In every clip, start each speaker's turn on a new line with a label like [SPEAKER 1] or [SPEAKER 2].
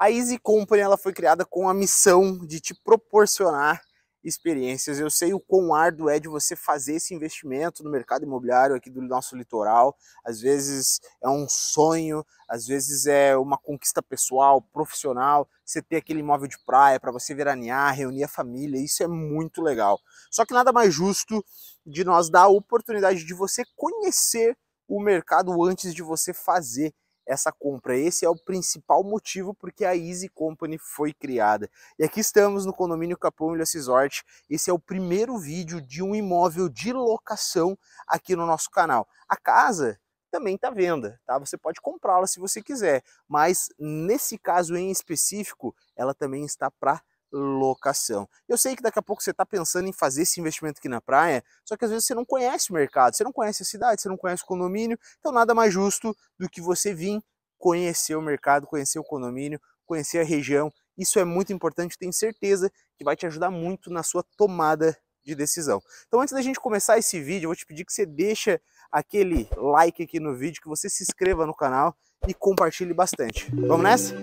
[SPEAKER 1] A Easy Company ela foi criada com a missão de te proporcionar experiências. Eu sei o quão árduo é de você fazer esse investimento no mercado imobiliário aqui do nosso litoral. Às vezes é um sonho, às vezes é uma conquista pessoal, profissional, você ter aquele imóvel de praia para você veranear, reunir a família, isso é muito legal. Só que nada mais justo de nós dar a oportunidade de você conhecer o mercado antes de você fazer essa compra. Esse é o principal motivo porque a Easy Company foi criada. E aqui estamos no condomínio Capão Ilhas Resort. Esse é o primeiro vídeo de um imóvel de locação aqui no nosso canal. A casa também está à venda, tá? Você pode comprá-la se você quiser, mas nesse caso em específico, ela também está para locação. Eu sei que daqui a pouco você está pensando em fazer esse investimento aqui na praia, só que às vezes você não conhece o mercado, você não conhece a cidade, você não conhece o condomínio, então nada mais justo do que você vir conhecer o mercado, conhecer o condomínio, conhecer a região. Isso é muito importante, tenho certeza que vai te ajudar muito na sua tomada de decisão. Então antes da gente começar esse vídeo, eu vou te pedir que você deixa aquele like aqui no vídeo, que você se inscreva no canal e compartilhe bastante. Vamos nessa?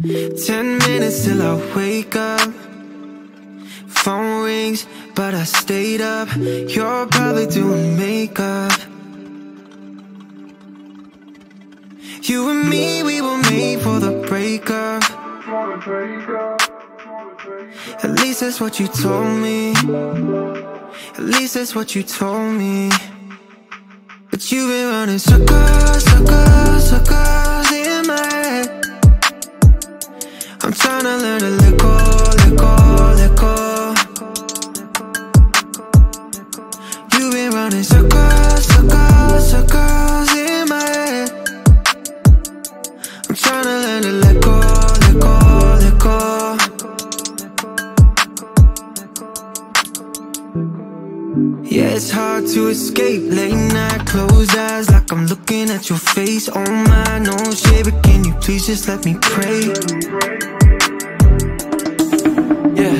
[SPEAKER 2] Ten minutes till I wake up Phone rings, but I stayed up You're probably doing makeup You and me, we were made for the breakup At least that's what you told me At least that's what you told me But you've been running circles, circles, circles in my head trying to learn to let go, let go looking at your face on oh my, nose, shade, but can you please just let me pray? Yeah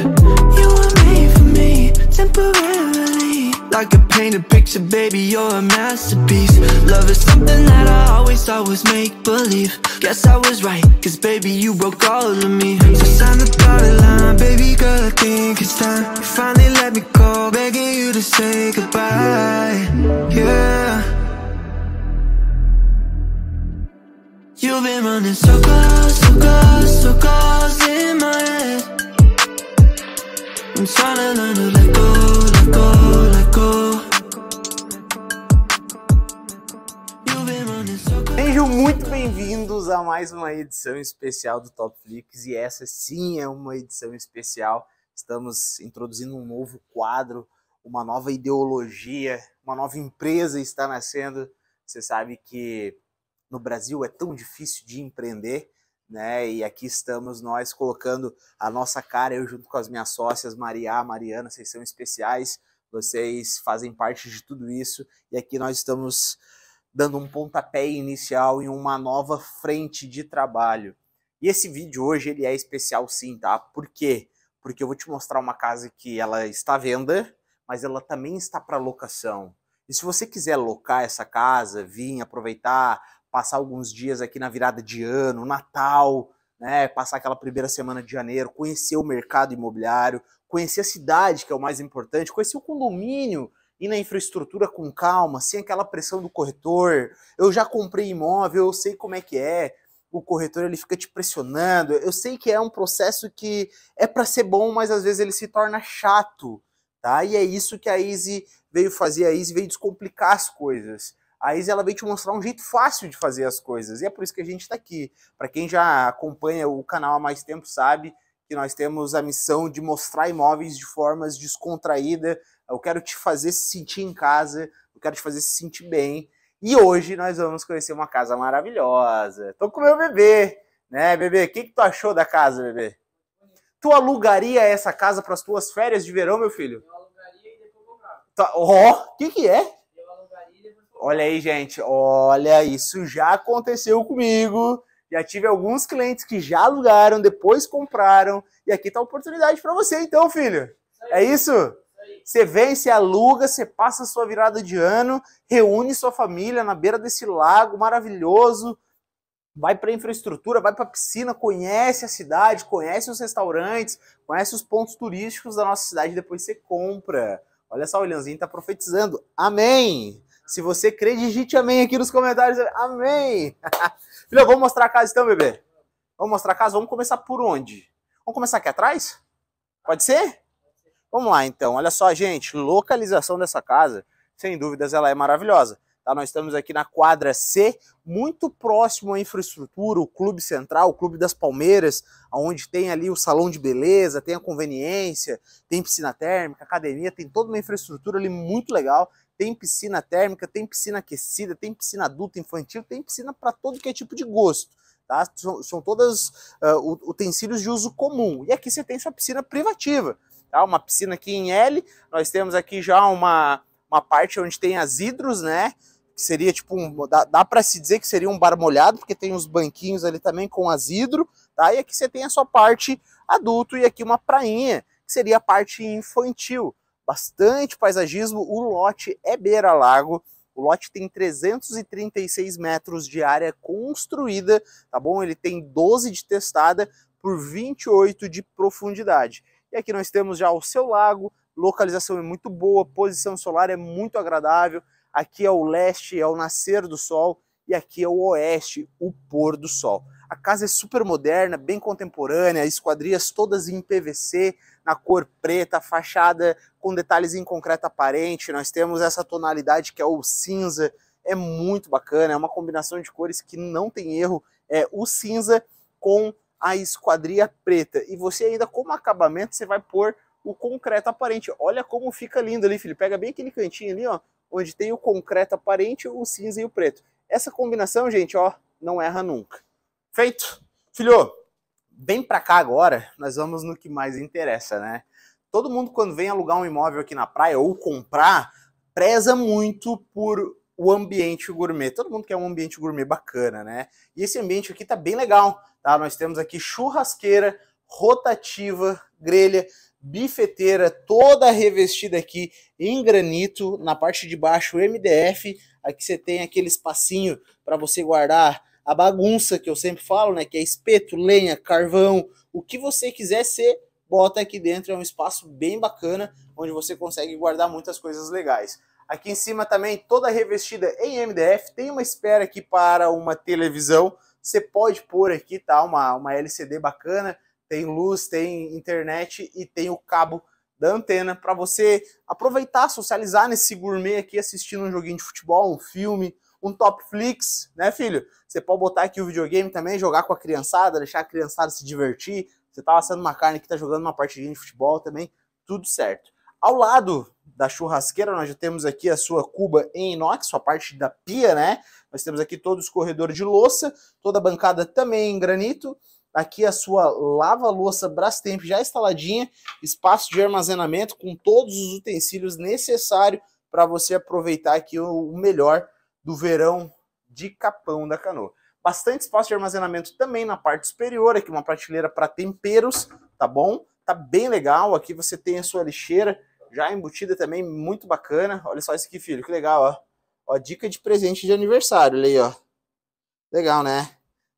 [SPEAKER 2] You were made for me, temporarily Like a painted picture, baby, you're a masterpiece Love is something that I always thought was make-believe Guess I was right, cause baby, you broke all of me So sign the dotted line, baby girl, I think it's time You finally let me go, begging you to say goodbye Yeah You've been running in my head I'm trying to learn to let go, let go, let go Sejam muito
[SPEAKER 1] bem-vindos a mais uma edição especial do Top Flix e essa sim é uma edição especial. Estamos introduzindo um novo quadro, uma nova ideologia, uma nova empresa está nascendo. Você sabe que no Brasil é tão difícil de empreender, né? E aqui estamos nós colocando a nossa cara, eu junto com as minhas sócias, Maria, Mariana, vocês são especiais, vocês fazem parte de tudo isso, e aqui nós estamos dando um pontapé inicial em uma nova frente de trabalho. E esse vídeo hoje ele é especial sim, tá? Por quê? Porque eu vou te mostrar uma casa que ela está à venda, mas ela também está para locação. E se você quiser locar essa casa, vir aproveitar passar alguns dias aqui na virada de ano, Natal, né, passar aquela primeira semana de janeiro, conhecer o mercado imobiliário, conhecer a cidade, que é o mais importante, conhecer o condomínio, ir na infraestrutura com calma, sem aquela pressão do corretor. Eu já comprei imóvel, eu sei como é que é. O corretor ele fica te pressionando. Eu sei que é um processo que é para ser bom, mas às vezes ele se torna chato, tá? E é isso que a Easy veio fazer, a Easy veio descomplicar as coisas a Isa ela veio te mostrar um jeito fácil de fazer as coisas. E é por isso que a gente está aqui. Para quem já acompanha o canal há mais tempo sabe que nós temos a missão de mostrar imóveis de formas descontraída. Eu quero te fazer se sentir em casa, eu quero te fazer se sentir bem. E hoje nós vamos conhecer uma casa maravilhosa. Tô com meu bebê, né, bebê? O que, que tu achou da casa, bebê? Tu alugaria essa casa para as tuas férias de verão, meu filho? Eu alugaria e depois comprava. Tá, ó, oh, o que que é? Olha aí, gente, olha, isso já aconteceu comigo. Já tive alguns clientes que já alugaram, depois compraram, e aqui tá a oportunidade para você, então, filho. É isso? Você vem, você aluga, você passa a sua virada de ano, reúne sua família na beira desse lago maravilhoso, vai para infraestrutura, vai para piscina, conhece a cidade, conhece os restaurantes, conhece os pontos turísticos da nossa cidade, depois você compra. Olha só, o Leãozinho está profetizando. Amém! Se você crê, digite amém aqui nos comentários. Amém! Filho, vamos mostrar a casa então, bebê? Vamos mostrar a casa? Vamos começar por onde? Vamos começar aqui atrás? Pode ser? Vamos lá então, olha só gente, localização dessa casa, sem dúvidas ela é maravilhosa. Tá? Nós estamos aqui na quadra C, muito próximo à infraestrutura, o clube central, o clube das Palmeiras, onde tem ali o salão de beleza, tem a conveniência, tem piscina térmica, academia, tem toda uma infraestrutura ali muito legal. Tem piscina térmica, tem piscina aquecida, tem piscina adulta, infantil, tem piscina para todo que é tipo de gosto. Tá? São, são todas uh, utensílios de uso comum. E aqui você tem sua piscina privativa. Tá? Uma piscina aqui em L, nós temos aqui já uma, uma parte onde tem as hidros, né? Que seria tipo um. Dá, dá para se dizer que seria um bar molhado, porque tem uns banquinhos ali também com as hidro, tá? E aqui você tem a sua parte adulto e aqui uma prainha, que seria a parte infantil bastante paisagismo. O lote é beira-lago. O lote tem 336 metros de área construída, tá bom? Ele tem 12 de testada por 28 de profundidade. E aqui nós temos já o seu lago, localização é muito boa, posição solar é muito agradável. Aqui é o leste, é o nascer do sol, e aqui é o oeste, o pôr do sol. A casa é super moderna, bem contemporânea, esquadrias todas em PVC, na cor preta, fachada com detalhes em concreto aparente. Nós temos essa tonalidade que é o cinza, é muito bacana, é uma combinação de cores que não tem erro, é o cinza com a esquadria preta. E você ainda como acabamento, você vai pôr o concreto aparente. Olha como fica lindo ali, filho. Pega bem aquele cantinho ali, ó, onde tem o concreto aparente, o cinza e o preto. Essa combinação, gente, ó, não erra nunca. Feito? Filho, vem para cá agora, nós vamos no que mais interessa, né? Todo mundo quando vem alugar um imóvel aqui na praia ou comprar, preza muito por o ambiente gourmet. Todo mundo quer um ambiente gourmet bacana, né? E esse ambiente aqui tá bem legal, tá? Nós temos aqui churrasqueira, rotativa, grelha, bifeteira toda revestida aqui em granito, na parte de baixo MDF, aqui você tem aquele espacinho para você guardar a bagunça que eu sempre falo, né? Que é espeto, lenha, carvão, o que você quiser ser, bota aqui dentro. É um espaço bem bacana, onde você consegue guardar muitas coisas legais. Aqui em cima também, toda revestida em MDF, tem uma espera aqui para uma televisão. Você pode pôr aqui, tá? Uma, uma LCD bacana, tem luz, tem internet e tem o cabo da antena para você aproveitar, socializar nesse gourmet aqui, assistindo um joguinho de futebol, um filme, um Topflix, né, filho? Você pode botar aqui o videogame também, jogar com a criançada, deixar a criançada se divertir. Você tá assando uma carne que tá jogando uma partidinha de futebol também, tudo certo. Ao lado da churrasqueira, nós já temos aqui a sua cuba em inox, sua parte da pia, né? Nós temos aqui todo o corredores de louça, toda a bancada também em granito. Aqui a sua lava-louça Brastemp já instaladinha, espaço de armazenamento com todos os utensílios necessários para você aproveitar aqui o melhor do verão de Capão da Canoa. Bastante espaço de armazenamento também na parte superior, aqui uma prateleira para temperos, tá bom? Tá bem legal, aqui você tem a sua lixeira já embutida também, muito bacana. Olha só isso aqui, filho, que legal, ó. Ó, dica de presente de aniversário, olha aí, ó. Legal, né?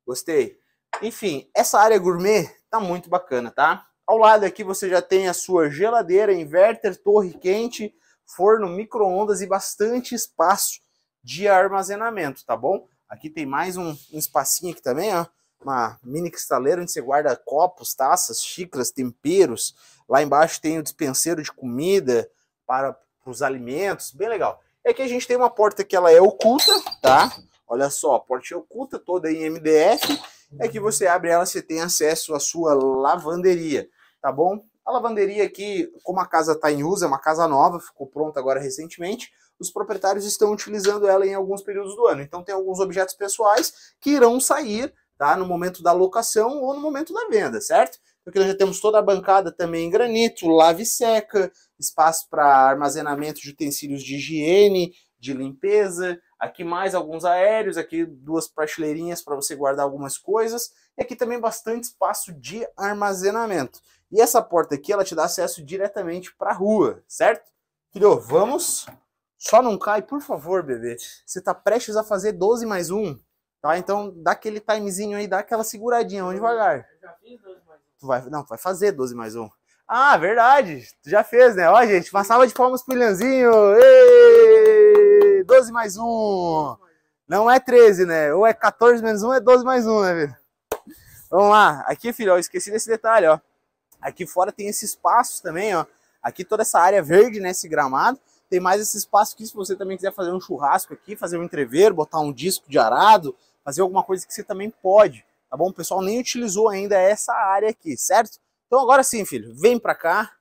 [SPEAKER 1] Gostei. Enfim, essa área gourmet tá muito bacana, tá? Ao lado aqui você já tem a sua geladeira, inverter, torre quente, forno, micro-ondas e bastante espaço de armazenamento, tá bom? Aqui tem mais um, um espacinho aqui também, ó, uma mini cristaleira onde você guarda copos, taças, xícaras, temperos. Lá embaixo tem o dispenseiro de comida para os alimentos, bem legal. É que a gente tem uma porta que ela é oculta, tá? Olha só, a porta é oculta, toda em MDF. É que você abre ela, você tem acesso à sua lavanderia, tá bom? A lavanderia aqui, como a casa está em uso, é uma casa nova, ficou pronta agora recentemente os proprietários estão utilizando ela em alguns períodos do ano. Então tem alguns objetos pessoais que irão sair tá, no momento da locação ou no momento da venda, certo? Porque então, nós já temos toda a bancada também em granito, lave seca, espaço para armazenamento de utensílios de higiene, de limpeza, aqui mais alguns aéreos, aqui duas prateleirinhas para você guardar algumas coisas, e aqui também bastante espaço de armazenamento. E essa porta aqui, ela te dá acesso diretamente para a rua, certo? Filho, vamos só não cai, por favor, bebê. Você tá prestes a fazer 12 mais 1, tá? Então dá aquele timezinho aí, dá aquela seguradinha, onde devagar. Eu já fiz 12 mais 1. Tu vai, não, tu vai fazer 12 mais 1. Ah, verdade. Tu já fez, né? Ó, gente, passava de palmas pro Ilhanzinho. Ei! 12 mais 1. Não é 13, né? Ou é 14 menos 1, é 12 mais 1, né, velho? Vamos lá. Aqui, filho, ó, eu esqueci desse detalhe, ó. Aqui fora tem esses espaços também, ó. Aqui toda essa área verde, né, esse gramado. Tem mais esse espaço aqui se você também quiser fazer um churrasco aqui, fazer um entrever, botar um disco de arado, fazer alguma coisa que você também pode, tá bom? O pessoal nem utilizou ainda essa área aqui, certo? Então agora sim, filho, vem para cá,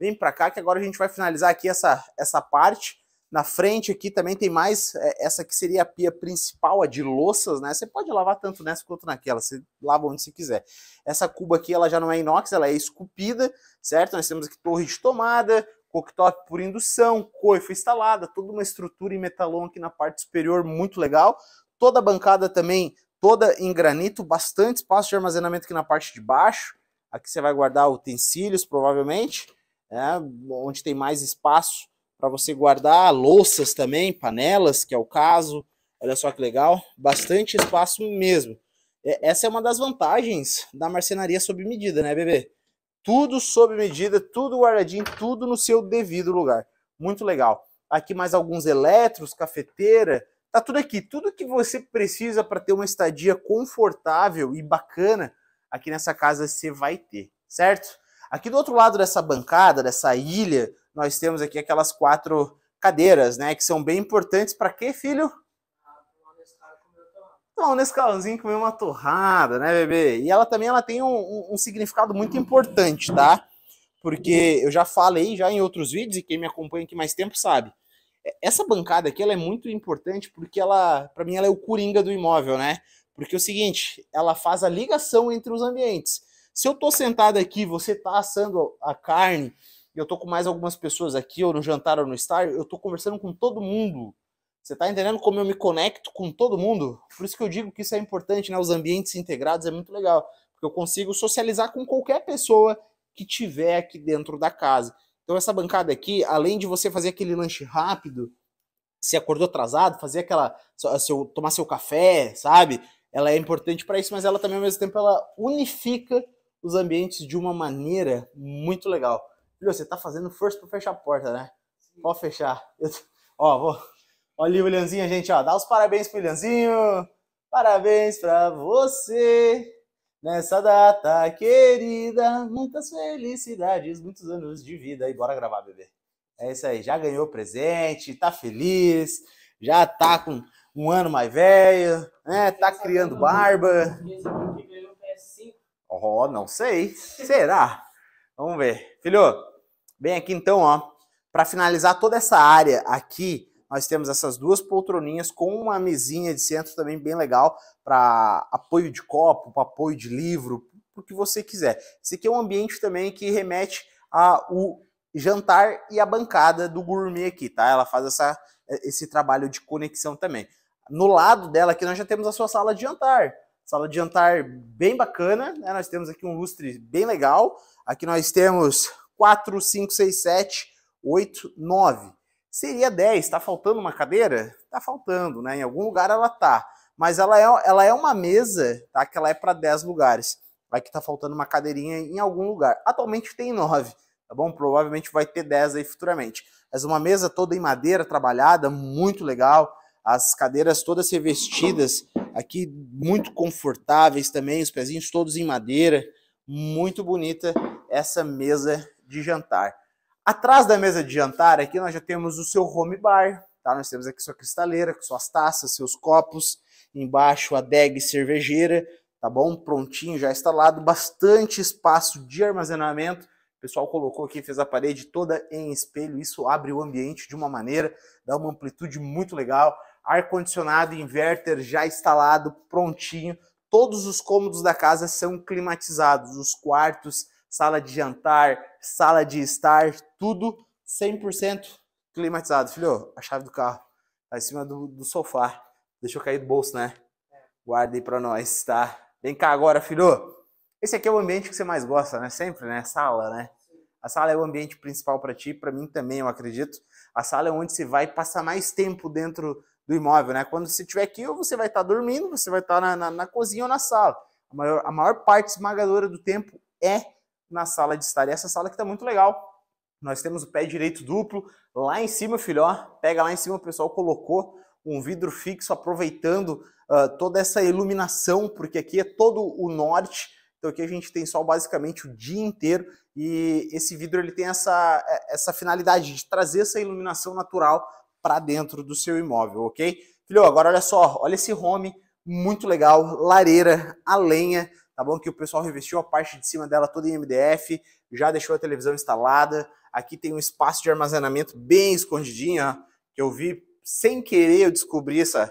[SPEAKER 1] vem para cá que agora a gente vai finalizar aqui essa, essa parte. Na frente aqui também tem mais, é, essa que seria a pia principal, a de louças, né? Você pode lavar tanto nessa quanto naquela, você lava onde você quiser. Essa cuba aqui, ela já não é inox, ela é esculpida, certo? Nós temos aqui torre de tomada, cooktop por indução, coifa instalada, toda uma estrutura em metalon aqui na parte superior, muito legal. Toda a bancada também, toda em granito, bastante espaço de armazenamento aqui na parte de baixo. Aqui você vai guardar utensílios, provavelmente, né? onde tem mais espaço para você guardar louças também, panelas, que é o caso. Olha só que legal, bastante espaço mesmo. É, essa é uma das vantagens da marcenaria sob medida, né, bebê? Tudo sob medida, tudo guardadinho, tudo no seu devido lugar. Muito legal. Aqui mais alguns eletros, cafeteira, tá tudo aqui. Tudo que você precisa para ter uma estadia confortável e bacana aqui nessa casa você vai ter, certo? Aqui do outro lado dessa bancada, dessa ilha, nós temos aqui aquelas quatro cadeiras, né, que são bem importantes para quê, filho? tomar um Nescauzinho comer uma torrada, né, bebê? E ela também ela tem um, um, um significado muito importante, tá? Porque eu já falei já em outros vídeos, e quem me acompanha aqui mais tempo sabe. É, essa bancada aqui ela é muito importante porque ela, para mim, ela é o coringa do imóvel, né? Porque é o seguinte, ela faz a ligação entre os ambientes. Se eu tô sentado aqui, você tá assando a carne, e eu tô com mais algumas pessoas aqui, ou no jantar ou no estar, eu tô conversando com todo mundo você está entendendo como eu me conecto com todo mundo? Por isso que eu digo que isso é importante, né? Os ambientes integrados é muito legal, porque eu consigo socializar com qualquer pessoa que tiver aqui dentro da casa. Então essa bancada aqui, além de você fazer aquele lanche rápido, se acordou atrasado, fazer aquela seu, tomar seu café, sabe? Ela é importante para isso, mas ela também ao mesmo tempo ela unifica os ambientes de uma maneira muito legal. Filho, você está fazendo força para fechar a porta, né? Pode fechar. Eu, ó, vou Olha o Williamzinho, gente, ó. Dá os parabéns pro Williamzinho. Parabéns para você nessa data querida. Muitas felicidades, muitos anos de vida. E bora gravar, bebê. É isso aí. Já ganhou presente, tá feliz, já tá com um ano mais velho, né? Tá criando barba. Oh, não sei. Será? Vamos ver. Filho, vem aqui então, ó. Para finalizar toda essa área aqui nós temos essas duas poltroninhas com uma mesinha de centro também bem legal para apoio de copo, para apoio de livro, o que você quiser. Esse aqui é um ambiente também que remete ao jantar e a bancada do gourmet aqui, tá? Ela faz essa, esse trabalho de conexão também. No lado dela aqui nós já temos a sua sala de jantar. Sala de jantar bem bacana, né? Nós temos aqui um lustre bem legal. Aqui nós temos 4, 5, 6, 7, 8, 9 seria 10. Está faltando uma cadeira? Está faltando, né? Em algum lugar ela está, Mas ela é, ela é uma mesa, tá? Que ela é para 10 lugares. Vai que está faltando uma cadeirinha em algum lugar. Atualmente tem 9, tá bom? Provavelmente vai ter 10 aí futuramente. Mas uma mesa toda em madeira trabalhada, muito legal. As cadeiras todas revestidas aqui, muito confortáveis também, os pezinhos todos em madeira. Muito bonita essa mesa de jantar. Atrás da mesa de jantar, aqui nós já temos o seu home bar, tá? Nós temos aqui sua cristaleira, com suas taças, seus copos, embaixo a DEG cervejeira, tá bom? Prontinho, já instalado, bastante espaço de armazenamento. O pessoal colocou aqui, fez a parede toda em espelho, isso abre o ambiente de uma maneira, dá uma amplitude muito legal. Ar-condicionado, inverter já instalado, prontinho. Todos os cômodos da casa são climatizados, os quartos, sala de jantar, sala de estar, tudo 100% climatizado. Filho, a chave do carro tá em cima do, do sofá. Deixou cair do bolso, né? Guarda aí pra nós, tá? Vem cá agora, filho. Esse aqui é o ambiente que você mais gosta, né? Sempre, né? Sala, né? A sala é o ambiente principal para ti, para mim também, eu acredito. A sala é onde você vai passar mais tempo dentro do imóvel, né? Quando você estiver aqui, ou você vai estar tá dormindo, você vai estar tá na, na, na cozinha ou na sala. A maior, a maior parte esmagadora do tempo é na sala de estar. E essa sala que está muito legal. Nós temos o pé direito duplo, lá em cima, filhó, pega lá em cima, o pessoal colocou um vidro fixo, aproveitando uh, toda essa iluminação, porque aqui é todo o norte, então aqui a gente tem sol basicamente o dia inteiro, e esse vidro ele tem essa, é, essa finalidade de trazer essa iluminação natural para dentro do seu imóvel, ok? Filho, agora olha só, olha esse home muito legal, lareira, a lenha, tá bom? Que o pessoal revestiu a parte de cima dela toda em MDF, já deixou a televisão instalada. Aqui tem um espaço de armazenamento bem escondidinho, ó, que eu vi sem querer, eu descobri essa,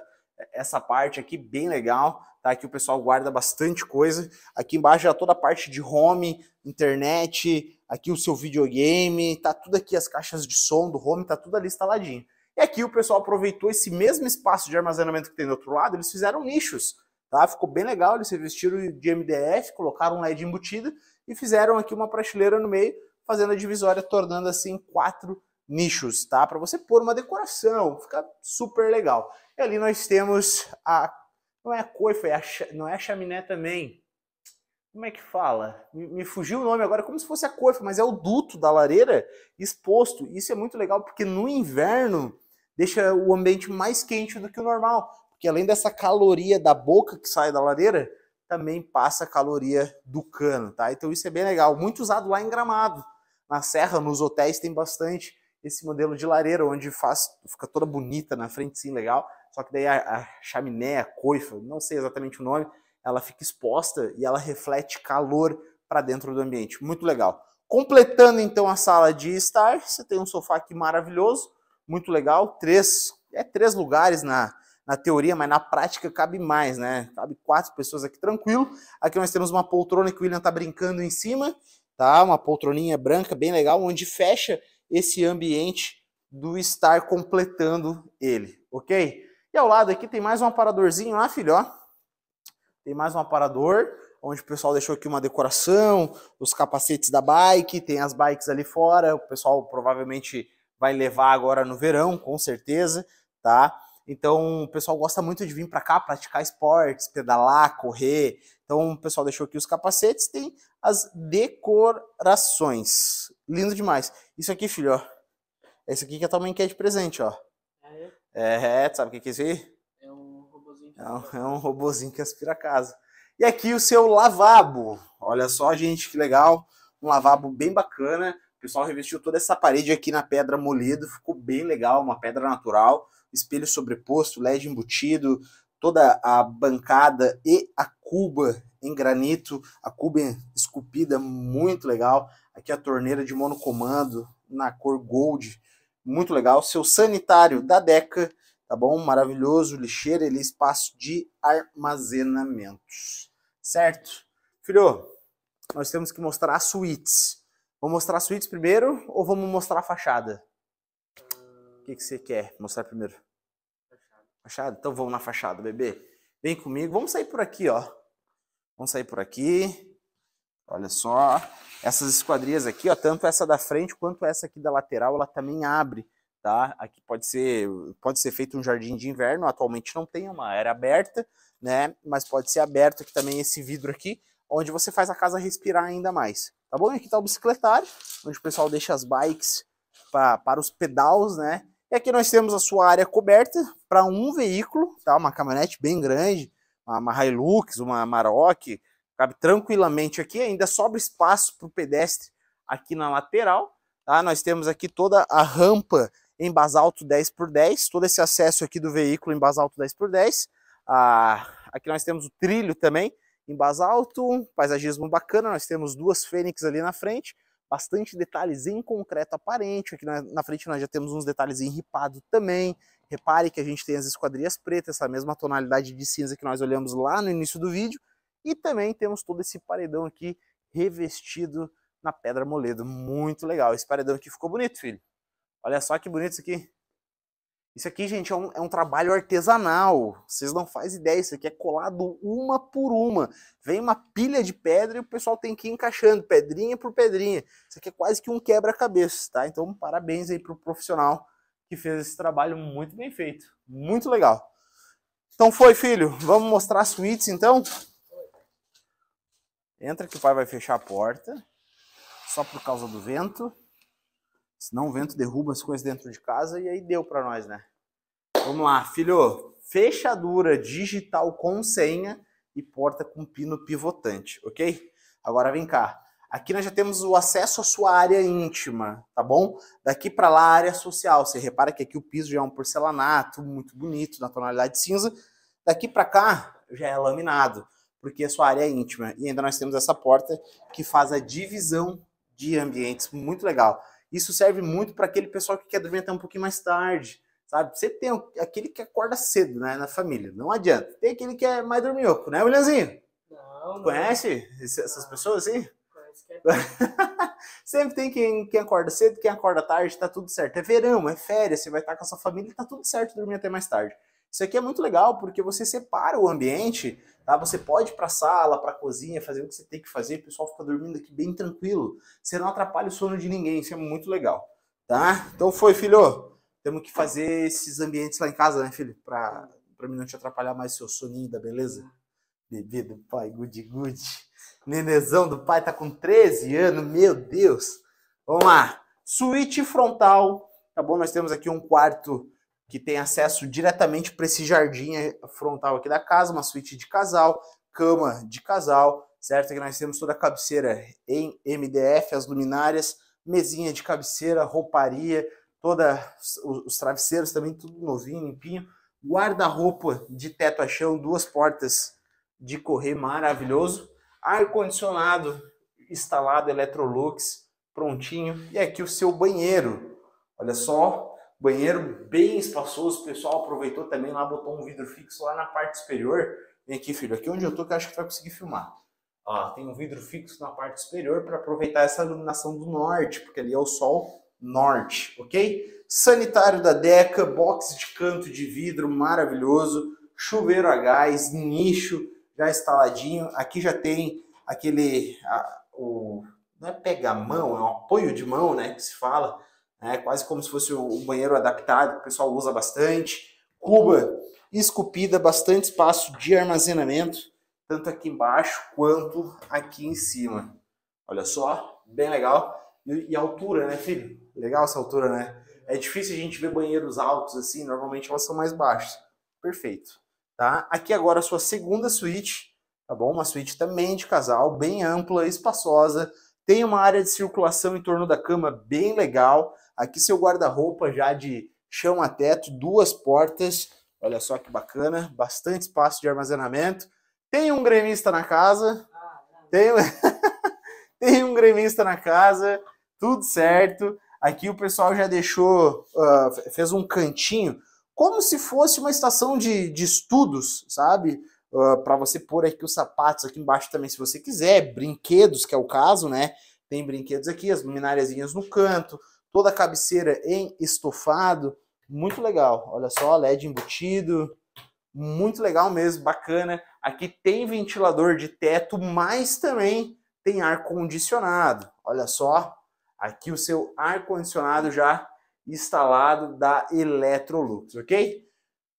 [SPEAKER 1] essa parte aqui bem legal. Tá? Aqui o pessoal guarda bastante coisa. Aqui embaixo já toda a parte de home, internet, aqui o seu videogame, tá tudo aqui, as caixas de som do home, tá tudo ali instaladinho. E aqui o pessoal aproveitou esse mesmo espaço de armazenamento que tem do outro lado, eles fizeram nichos. Tá? Ficou bem legal, eles revestiram de MDF, colocaram um LED embutido e fizeram aqui uma prateleira no meio, fazendo a divisória, tornando assim quatro nichos, tá? Para você pôr uma decoração, fica super legal. E ali nós temos a não é a coifa, é a, não é a chaminé também. Como é que fala? Me, me fugiu o nome agora, como se fosse a coifa, mas é o duto da lareira exposto. Isso é muito legal porque no inverno deixa o ambiente mais quente do que o normal. Porque além dessa caloria da boca que sai da lareira, também passa a caloria do cano, tá? Então isso é bem legal, muito usado lá em Gramado. Na serra, nos hotéis tem bastante esse modelo de lareira onde faz, fica toda bonita na frente, sim, legal. Só que daí a, a chaminé, a coifa, não sei exatamente o nome, ela fica exposta e ela reflete calor para dentro do ambiente. Muito legal. Completando então a sala de estar, você tem um sofá aqui maravilhoso, muito legal. Três, é três lugares na na teoria, mas na prática cabe mais, né? Cabe quatro pessoas aqui tranquilo. Aqui nós temos uma poltrona que o William tá brincando em cima, tá? Uma poltroninha branca bem legal, onde fecha esse ambiente do estar completando ele, ok? E ao lado aqui tem mais um aparadorzinho lá, filho, ó. Tem mais um aparador, onde o pessoal deixou aqui uma decoração, os capacetes da bike, tem as bikes ali fora, o pessoal provavelmente vai levar agora no verão, com certeza, tá? Então, o pessoal gosta muito de vir para cá praticar esportes, pedalar, correr. Então, o pessoal deixou aqui os capacetes, tem as decorações. Lindo demais. Isso aqui, filho, ó. Esse aqui que a tua mãe quer de presente, ó. Ah, é, é, sabe o que é isso aí? É um robozinho. É um, é um robozinho que aspira a casa. E aqui o seu lavabo. Olha só, gente, que legal. Um lavabo bem bacana. O pessoal revestiu toda essa parede aqui na pedra molhada ficou bem legal, uma pedra natural, espelho sobreposto, LED embutido, toda a bancada e a cuba em granito, a cuba esculpida, muito legal. Aqui a torneira de monocomando na cor gold, muito legal. Seu sanitário da Deca, tá bom? Maravilhoso, lixeira, ele é espaço de armazenamentos, certo? Filho, nós temos que mostrar as suítes. Vamos mostrar as suítes primeiro ou vamos mostrar a fachada? O que, que você quer mostrar primeiro? Fachada. fachada? Então vamos na fachada, bebê. Vem comigo. Vamos sair por aqui, ó. Vamos sair por aqui. Olha só. Essas esquadrias aqui, ó, tanto essa da frente quanto essa aqui da lateral, ela também abre, tá? Aqui pode ser, pode ser feito um jardim de inverno. Atualmente não tem é uma era aberta, né? Mas pode ser aberto aqui também esse vidro aqui, onde você faz a casa respirar ainda mais tá bom? E aqui tá o bicicletário, onde o pessoal deixa as bikes pra, para os pedaços, né? E aqui nós temos a sua área coberta para um veículo, tá? Uma caminhonete bem grande, uma, Hilux, uma Maroc, cabe tranquilamente aqui, ainda sobra espaço para o pedestre aqui na lateral, tá? Nós temos aqui toda a rampa em basalto 10 por 10, todo esse acesso aqui do veículo em basalto 10 por 10. Ah, aqui nós temos o trilho também, em basalto, paisagismo bacana, nós temos duas fênix ali na frente, bastante detalhes em concreto aparente, aqui na, na frente nós já temos uns detalhes em ripado também, repare que a gente tem as esquadrias pretas, essa mesma tonalidade de cinza que nós olhamos lá no início do vídeo, e também temos todo esse paredão aqui revestido na pedra moledo, muito legal, esse paredão aqui ficou bonito, filho. Olha só que bonito isso aqui. Isso aqui, gente, é um, é um trabalho artesanal. Vocês não fazem ideia. Isso aqui é colado uma por uma. Vem uma pilha de pedra e o pessoal tem que ir encaixando pedrinha por pedrinha. Isso aqui é quase que um quebra-cabeça, tá? Então, parabéns aí pro profissional que fez esse trabalho muito bem feito. Muito legal. Então foi, filho. Vamos mostrar as suítes, então? Entra que o pai vai fechar a porta. Só por causa do vento. Senão o vento derruba as coisas dentro de casa e aí deu para nós, né? Vamos lá, filho. Fechadura digital com senha e porta com pino pivotante, ok? Agora vem cá. Aqui nós já temos o acesso à sua área íntima, tá bom? Daqui para lá, área social. Você repara que aqui o piso já é um porcelanato, muito bonito, na tonalidade cinza. Daqui para cá, já é laminado, porque é sua área é íntima. E ainda nós temos essa porta que faz a divisão de ambientes, muito legal. Isso serve muito para aquele pessoal que quer dormir até um pouquinho mais tarde, sabe? Sempre tem aquele que acorda cedo, né, na família. Não adianta. Tem aquele que é mais dorminhoco, né, Williamzinho? Não. não. Conhece essas não. pessoas assim? É Sempre tem quem, quem, acorda cedo, quem acorda tarde, tá tudo certo. É verão, é férias, você vai estar com a sua família, tá tudo certo dormir até mais tarde. Isso aqui é muito legal porque você separa o ambiente, tá? Você pode ir para sala, para cozinha, fazer o que você tem que fazer, o pessoal fica dormindo aqui bem tranquilo. Você não atrapalha o sono de ninguém, isso é muito legal, tá? Então foi, filho. Temos que fazer esses ambientes lá em casa, né, filho? Pra, pra mim não te atrapalhar mais seu soninho da beleza. Bebê do pai, good, good. Nenezão do pai tá com 13 anos, meu Deus. Vamos lá. Suíte frontal, tá bom? Nós temos aqui um quarto que tem acesso diretamente para esse jardim frontal aqui da casa, uma suíte de casal, cama de casal, certo? Que nós temos toda a cabeceira em MDF, as luminárias, mesinha de cabeceira, rouparia, toda os, travesseiros também tudo novinho, limpinho, guarda-roupa de teto a chão, duas portas de correr maravilhoso, ar condicionado instalado Electrolux prontinho e aqui o seu banheiro. Olha só, banheiro bem espaçoso, o pessoal aproveitou também lá botou um vidro fixo lá na parte superior. Vem aqui, filho, aqui é onde eu tô que eu acho que vai conseguir filmar. Ó, tem um vidro fixo na parte superior para aproveitar essa iluminação do norte, porque ali é o sol Norte, ok? Sanitário da Deca, box de canto de vidro maravilhoso, chuveiro a gás, nicho já instaladinho. Aqui já tem aquele, a, o, não é pega-mão, é um apoio de mão, né, que se fala, né, quase como se fosse um banheiro adaptado, que o pessoal usa bastante. Cuba esculpida, bastante espaço de armazenamento, tanto aqui embaixo quanto aqui em cima. Olha só, bem legal. E, altura, né, filho? Legal essa altura, né? É difícil a gente ver banheiros altos assim, normalmente elas são mais baixas. Perfeito. Tá? Aqui agora a sua segunda suíte, tá bom? Uma suíte também de casal, bem ampla, espaçosa, tem uma área de circulação em torno da cama bem legal. Aqui seu guarda-roupa já de chão a teto, duas portas. Olha só que bacana, bastante espaço de armazenamento. Tem um gremista na casa. Ah, tem... tem um gremista na casa tudo certo. Aqui o pessoal já deixou, uh, fez um cantinho, como se fosse uma estação de, de estudos, sabe? Uh, ah, para você pôr aqui os sapatos aqui embaixo também, se você quiser, brinquedos, que é o caso, né? Tem brinquedos aqui, as luminárias no canto, toda a cabeceira em estofado, muito legal. Olha só, LED embutido, muito legal mesmo, bacana. Aqui tem ventilador de teto, mas também tem ar condicionado. Olha só, Aqui o seu ar-condicionado já instalado da Electrolux, ok?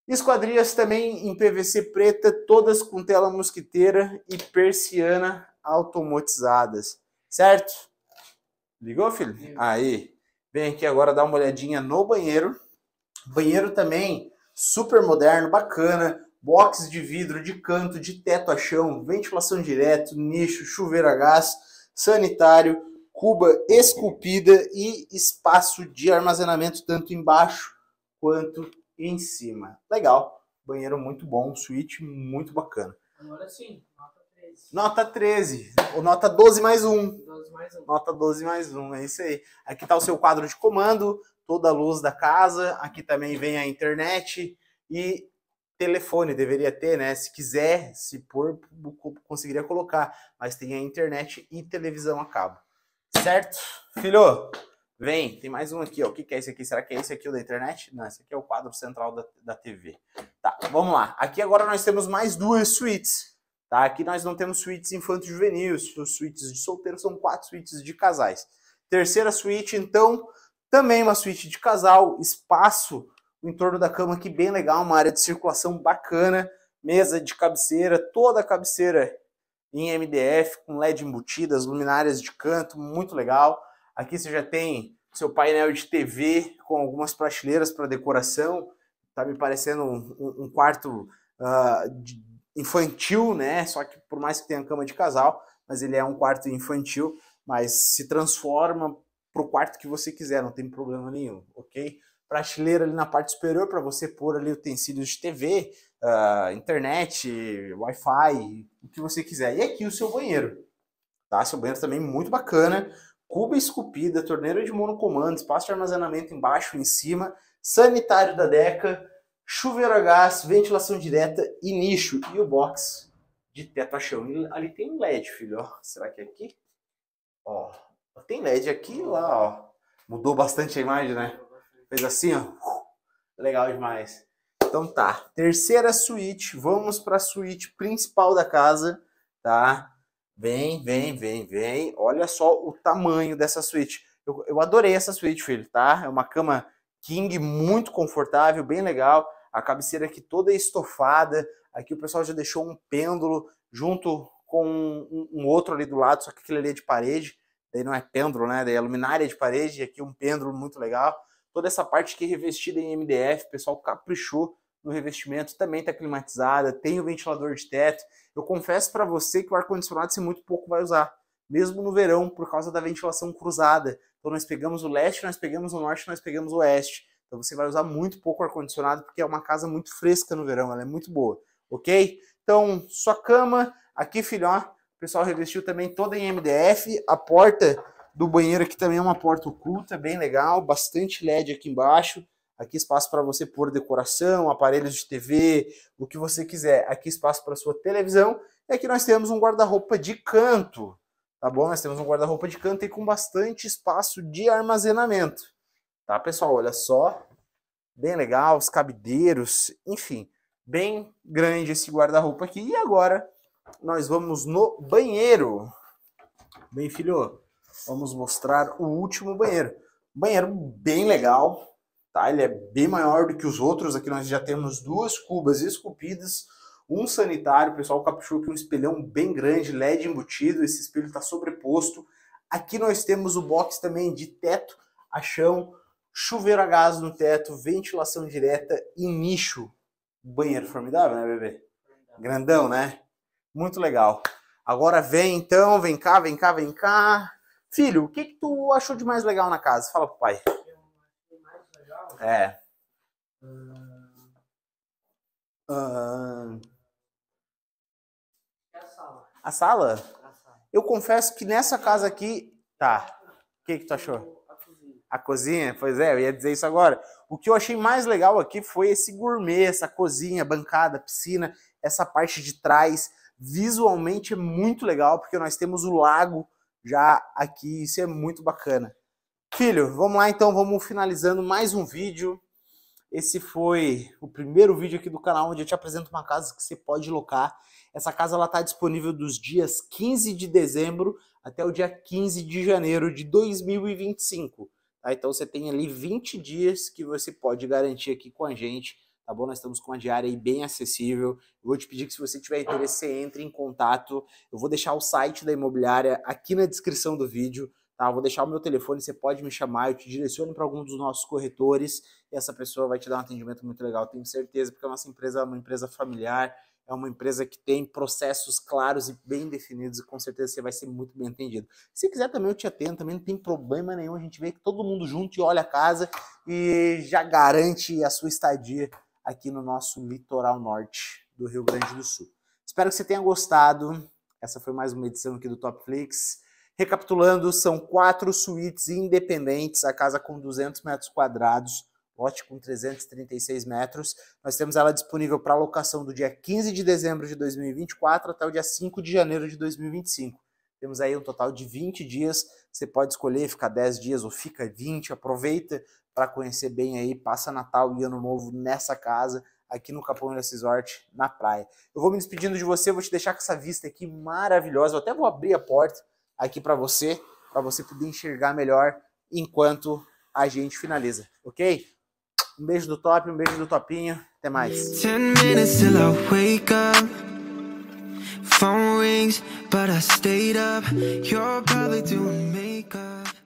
[SPEAKER 1] Esquadrias também em PVC preta, todas com tela mosquiteira e persiana automatizadas, certo? Ligou, filho? Aí, vem aqui agora dar uma olhadinha no banheiro. Banheiro também super moderno, bacana, box de vidro de canto, de teto a chão, ventilação direto, nicho, chuveiro a gás, sanitário, cuba esculpida e espaço de armazenamento tanto embaixo quanto em cima. Legal, banheiro muito bom, suíte muito bacana.
[SPEAKER 2] Agora sim, nota
[SPEAKER 1] 13. Nota 13, ou nota 12 mais 1. 12 mais 1. Nota 12 mais 1, é isso aí. Aqui está o seu quadro de comando, toda a luz da casa, aqui também vem a internet e telefone deveria ter, né? Se quiser, se pôr, conseguiria colocar, mas tem a internet e televisão a cabo. Certo? Filho, vem, tem mais um aqui, ó. O que, que é esse aqui? Será que é esse aqui o da internet? Não, esse aqui é o quadro central da, da TV. Tá, vamos lá. Aqui agora nós temos mais duas suítes. Tá? Aqui nós não temos suítes infanto juvenis. suítes de solteiro, são quatro suítes de casais. Terceira suíte, então, também uma suíte de casal, espaço em torno da cama aqui bem legal, uma área de circulação bacana, mesa de cabeceira, toda a cabeceira em MDF, com LED embutidas, luminárias de canto, muito legal. Aqui você já tem seu painel de TV com algumas prateleiras para decoração. Tá me parecendo um, um quarto uh, infantil, né? Só que por mais que tenha cama de casal, mas ele é um quarto infantil, mas se transforma para o quarto que você quiser, não tem problema nenhum, ok? Prateleira ali na parte superior para você pôr ali utensílios de TV, uh, internet, Wi-Fi, o que você quiser. E aqui o seu banheiro. Tá? Seu banheiro também muito bacana. Cuba esculpida, torneira de monocomando, espaço de armazenamento embaixo e em cima, sanitário da Deca, chuveiro a gás, ventilação direta e nicho. E o box de teto a chão. E ali tem um LED, filho. Ó, será que é aqui? Ó, tem LED aqui e lá, ó. Mudou bastante a imagem, né? Fez assim, ó. Legal demais. Então tá. Terceira suíte. Vamos para a suíte principal da casa, tá? Vem, vem, vem, vem. Olha só o tamanho dessa suíte. Eu, eu adorei essa suíte, filho, tá? É uma cama king muito confortável, bem legal. A cabeceira aqui toda estofada. Aqui o pessoal já deixou um pêndulo junto com um, um outro ali do lado, só que aquele ali é de parede. Daí não é pêndulo, né? Daí é luminária de parede. E aqui um pêndulo muito legal. Toda essa parte que é revestida em MDF, o pessoal caprichou no revestimento, também está climatizada, tem o ventilador de teto. Eu confesso para você que o ar-condicionado se muito pouco vai usar, mesmo no verão, por causa da ventilação cruzada. Então nós pegamos o leste, nós pegamos o norte, nós pegamos o oeste. Então você vai usar muito pouco ar-condicionado, porque é uma casa muito fresca no verão, ela é muito boa, ok? Então, sua cama, aqui filho, ó, o pessoal revestiu também toda em MDF, a porta do banheiro aqui também é uma porta oculta, bem legal, bastante LED aqui embaixo. Aqui espaço para você pôr decoração, aparelhos de TV, o que você quiser. Aqui espaço para sua televisão. E aqui nós temos um guarda-roupa de canto, tá bom? Nós temos um guarda-roupa de canto e com bastante espaço de armazenamento. Tá, pessoal? Olha só. Bem legal, os cabideiros, enfim, bem grande esse guarda-roupa aqui. E agora nós vamos no banheiro. Bem, filho, vamos mostrar o último banheiro. Banheiro bem legal, tá? Ele é bem maior do que os outros. Aqui nós já temos duas cubas esculpidas, um sanitário, pessoal caprichou aqui um espelhão bem grande, LED embutido, esse espelho está sobreposto. Aqui nós temos o box também de teto a chão, chuveiro a gás no teto, ventilação direta e nicho. Banheiro formidável, né, bebê? Grandão, né? Muito legal. Agora vem então, vem cá, vem cá, vem cá. Filho, o que, que tu achou de mais legal na casa? Fala pro pai. É. Uh... A, sala. a sala? Eu confesso que nessa casa aqui. Tá. O que, que tu achou? A cozinha. a cozinha? Pois é, eu ia dizer isso agora. O que eu achei mais legal aqui foi esse gourmet, essa cozinha, bancada, piscina, essa parte de trás. Visualmente é muito legal, porque nós temos o lago já aqui. Isso é muito bacana. Filho, vamos lá então, vamos finalizando mais um vídeo. Esse foi o primeiro vídeo aqui do canal onde eu te apresento uma casa que você pode locar. Essa casa ela está disponível dos dias 15 de dezembro até o dia 15 de janeiro de 2025. Tá? Então você tem ali 20 dias que você pode garantir aqui com a gente tá bom? Nós estamos com uma diária aí bem acessível. Eu vou te pedir que se você tiver interesse, você entre em contato. Eu vou deixar o site da imobiliária aqui na descrição do vídeo. Tá, eu vou deixar o meu telefone, você pode me chamar, eu te direciono para algum dos nossos corretores e essa pessoa vai te dar um atendimento muito legal, tenho certeza, porque a nossa empresa é uma empresa familiar, é uma empresa que tem processos claros e bem definidos e com certeza você vai ser muito bem entendido. Se quiser também eu te atendo, também não tem problema nenhum, a gente vê que todo mundo junto e olha a casa e já garante a sua estadia aqui no nosso litoral norte do Rio Grande do Sul. Espero que você tenha gostado. Essa foi mais uma edição aqui do Topflix. Recapitulando, são quatro suítes independentes, a casa com 200 metros quadrados, lote com 336 metros. Nós temos ela disponível para locação do dia 15 de dezembro de 2024 até o dia 5 de janeiro de 2025. Temos aí um total de 20 dias. Você pode escolher ficar 10 dias ou fica 20. Aproveita para conhecer bem aí, passa Natal e Ano Novo nessa casa, aqui no Capão Ilhas Resort, na praia. Eu vou me despedindo de você, vou te deixar com essa vista aqui maravilhosa, eu até vou abrir a porta aqui para você, para você poder enxergar melhor enquanto a gente finaliza, ok?
[SPEAKER 2] Um beijo do top, um beijo do topinho, até mais. Phone rings, but I stayed up. You're probably doing makeup.